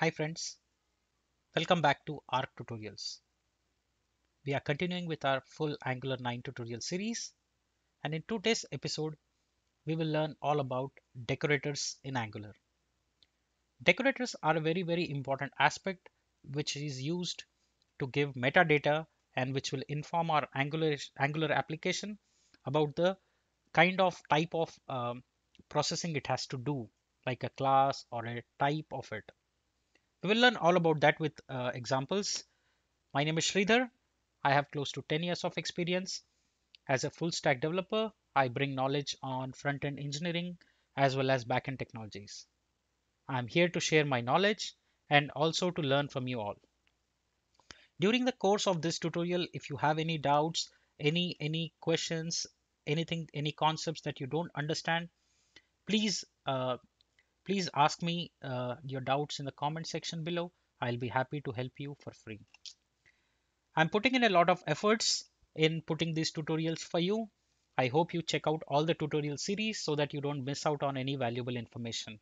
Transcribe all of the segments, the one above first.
Hi friends, welcome back to ARC tutorials. We are continuing with our full Angular 9 tutorial series and in today's episode we will learn all about decorators in Angular. Decorators are a very very important aspect which is used to give metadata and which will inform our Angular, Angular application about the kind of type of um, processing it has to do like a class or a type of it We'll learn all about that with uh, examples. My name is Sridhar. I have close to 10 years of experience. As a full stack developer, I bring knowledge on front end engineering as well as back end technologies. I'm here to share my knowledge and also to learn from you all. During the course of this tutorial, if you have any doubts, any any questions, anything, any concepts that you don't understand, please uh, Please ask me uh, your doubts in the comment section below. I'll be happy to help you for free. I'm putting in a lot of efforts in putting these tutorials for you. I hope you check out all the tutorial series so that you don't miss out on any valuable information.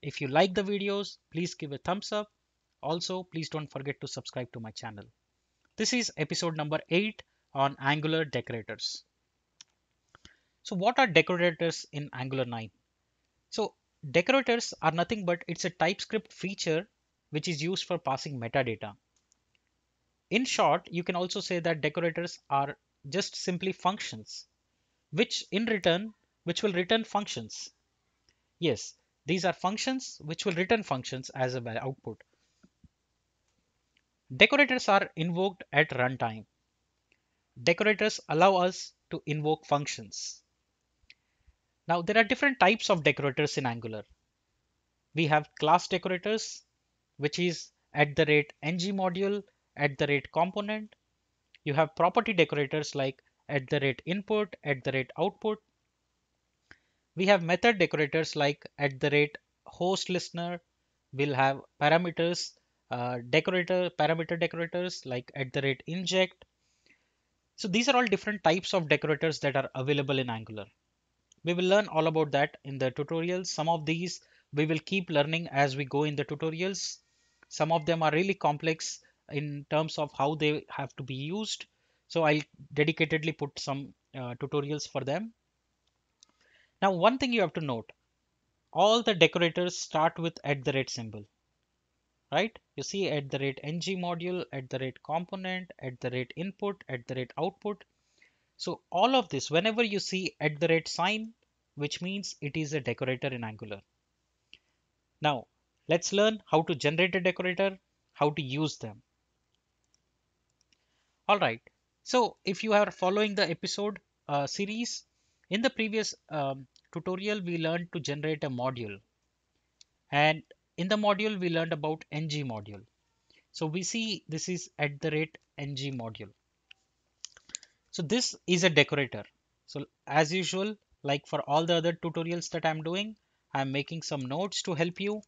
If you like the videos, please give a thumbs up. Also, please don't forget to subscribe to my channel. This is episode number 8 on Angular decorators. So what are decorators in Angular 9? So Decorators are nothing but it's a TypeScript feature which is used for passing metadata. In short, you can also say that decorators are just simply functions, which in return, which will return functions. Yes, these are functions which will return functions as a output. Decorators are invoked at runtime. Decorators allow us to invoke functions. Now there are different types of decorators in Angular. We have class decorators, which is at the rate ng module, at the rate component. You have property decorators like at the rate input, at the rate output. We have method decorators like at the rate host listener. We'll have parameters, uh, decorator parameter decorators like at the rate inject. So these are all different types of decorators that are available in Angular. We will learn all about that in the tutorials. Some of these we will keep learning as we go in the tutorials. Some of them are really complex in terms of how they have to be used. So I'll dedicatedly put some uh, tutorials for them. Now one thing you have to note, all the decorators start with at the rate symbol, right? You see at the rate ng module, at the rate component, at the rate input, at the rate output. So all of this, whenever you see at the rate sign, which means it is a decorator in Angular. Now let's learn how to generate a decorator, how to use them. All right. So if you are following the episode uh, series, in the previous um, tutorial, we learned to generate a module. And in the module, we learned about ng module. So we see this is at the rate ng module. So this is a decorator. So as usual, like for all the other tutorials that I'm doing, I'm making some notes to help you.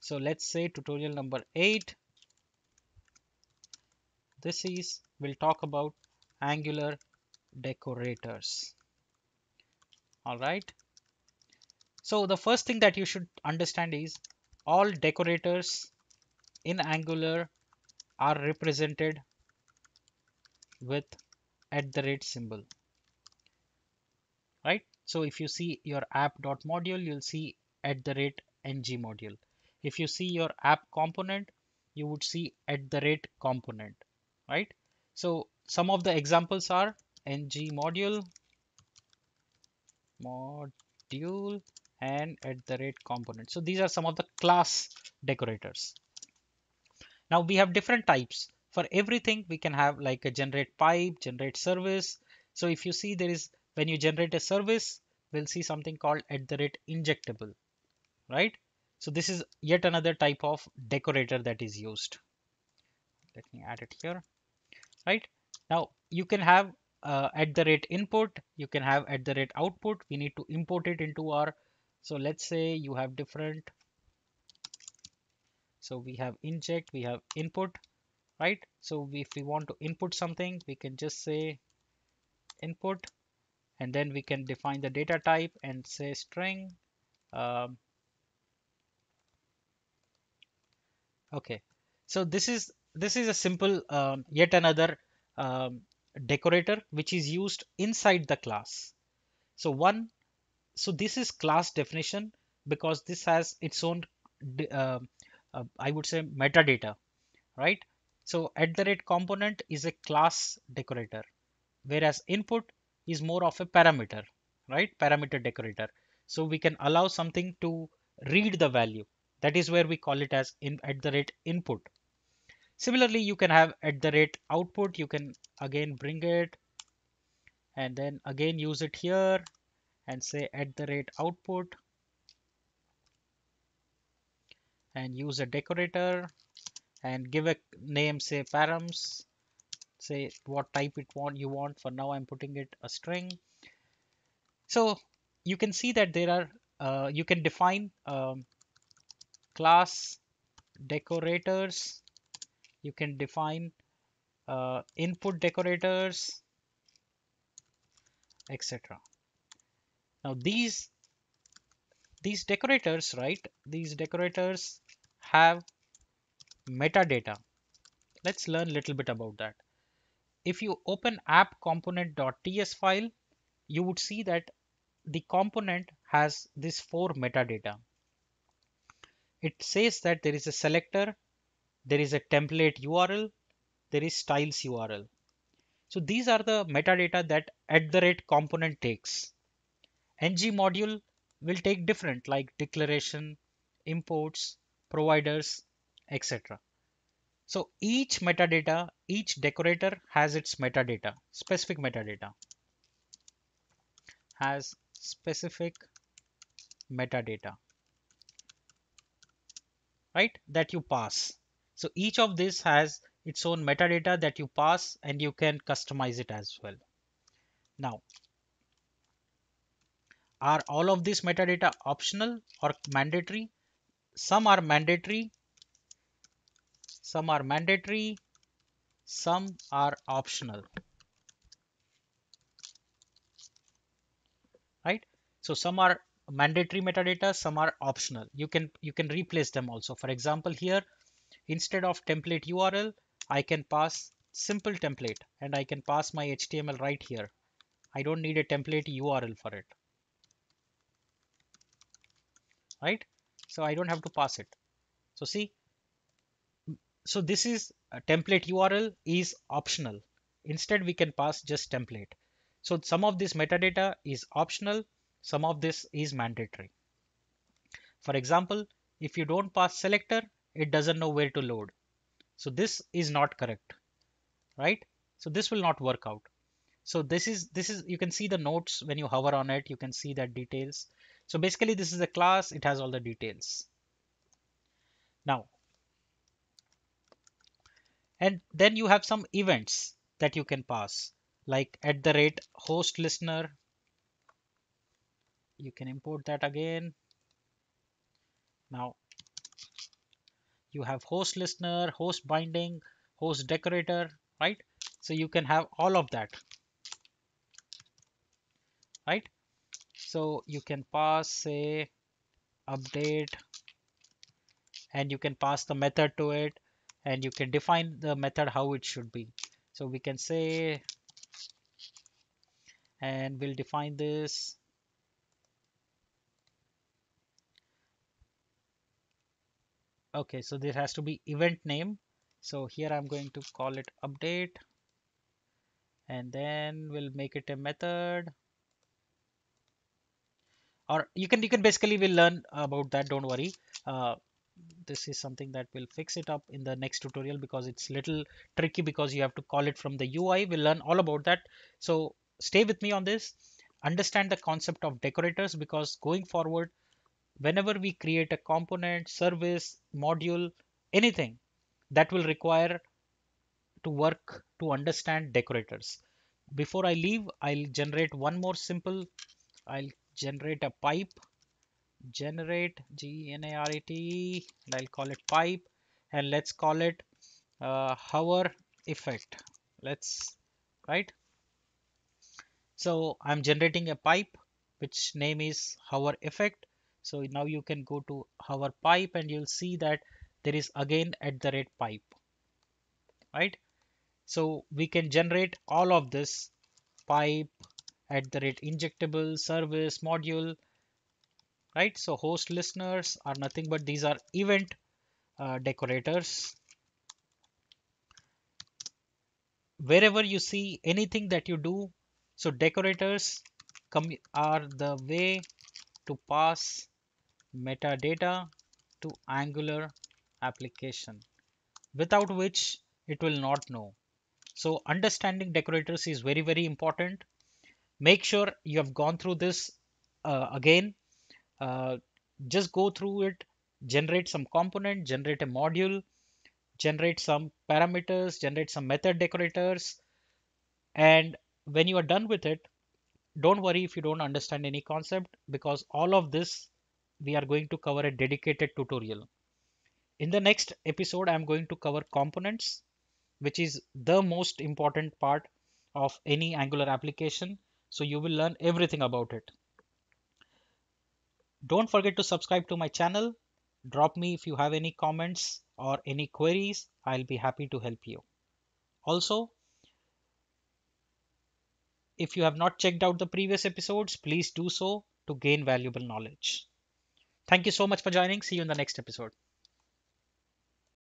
So let's say tutorial number eight. This is, we'll talk about Angular decorators. All right. So the first thing that you should understand is all decorators in Angular are represented with at the rate symbol right so if you see your app.module you'll see at the rate ng module if you see your app component you would see at the rate component right so some of the examples are ng module module and at the rate component so these are some of the class decorators now we have different types for everything we can have like a generate pipe, generate service. So if you see there is when you generate a service, we'll see something called at the rate injectable, right? So this is yet another type of decorator that is used. Let me add it here, right? Now you can have uh, at the rate input, you can have at the rate output. We need to import it into our, so let's say you have different. So we have inject, we have input, right so if we want to input something we can just say input and then we can define the data type and say string um, okay so this is this is a simple um, yet another um, decorator which is used inside the class so one so this is class definition because this has its own uh, uh, i would say metadata right so at the rate component is a class decorator, whereas input is more of a parameter, right? Parameter decorator. So we can allow something to read the value. That is where we call it as in at the rate input. Similarly, you can have at the rate output. You can again bring it and then again use it here and say at the rate output and use a decorator and give a name say params say what type it want you want for now i'm putting it a string so you can see that there are uh, you can define um, class decorators you can define uh, input decorators etc now these these decorators right these decorators have metadata. Let's learn a little bit about that. If you open app component.ts file, you would see that the component has this four metadata. It says that there is a selector, there is a template URL, there is styles URL. So these are the metadata that at the rate component takes. NG module will take different like declaration, imports, providers, etc. So each metadata, each decorator has its metadata, specific metadata, has specific metadata, right, that you pass. So each of this has its own metadata that you pass and you can customize it as well. Now, are all of these metadata optional or mandatory? Some are mandatory some are mandatory, some are optional. Right? So some are mandatory metadata, some are optional. You can you can replace them also. For example, here instead of template URL, I can pass simple template and I can pass my HTML right here. I don't need a template URL for it. Right? So I don't have to pass it. So see, so this is a uh, template URL is optional. Instead, we can pass just template. So some of this metadata is optional. Some of this is mandatory. For example, if you don't pass selector, it doesn't know where to load. So this is not correct, right? So this will not work out. So this is, this is, you can see the notes when you hover on it, you can see that details. So basically this is a class, it has all the details. Now, and then you have some events that you can pass like at the rate host listener. You can import that again. Now you have host listener, host binding, host decorator, right? So you can have all of that, right? So you can pass say update and you can pass the method to it and you can define the method how it should be. So we can say, and we'll define this okay so this has to be event name so here i'm going to call it update and then we'll make it a method or you can you can basically we'll learn about that don't worry uh, this is something that will fix it up in the next tutorial because it's little tricky because you have to call it from the UI. We'll learn all about that. So stay with me on this. Understand the concept of decorators because going forward, whenever we create a component, service, module, anything that will require to work to understand decorators. Before I leave, I'll generate one more simple. I'll generate a pipe generate G-N-A-R-A-T-E and I'll call it pipe and let's call it uh, hover effect. Let's right. So I'm generating a pipe which name is hover effect. So now you can go to hover pipe and you'll see that there is again at the rate pipe, right? So we can generate all of this pipe at the rate injectable service module right? So host listeners are nothing but these are event uh, decorators. Wherever you see anything that you do, so decorators are the way to pass metadata to Angular application without which it will not know. So understanding decorators is very, very important. Make sure you have gone through this uh, again uh, just go through it, generate some component, generate a module, generate some parameters, generate some method decorators. And when you are done with it, don't worry if you don't understand any concept because all of this we are going to cover a dedicated tutorial. In the next episode, I'm going to cover components, which is the most important part of any Angular application. So you will learn everything about it. Don't forget to subscribe to my channel. Drop me if you have any comments or any queries. I'll be happy to help you. Also, if you have not checked out the previous episodes, please do so to gain valuable knowledge. Thank you so much for joining. See you in the next episode.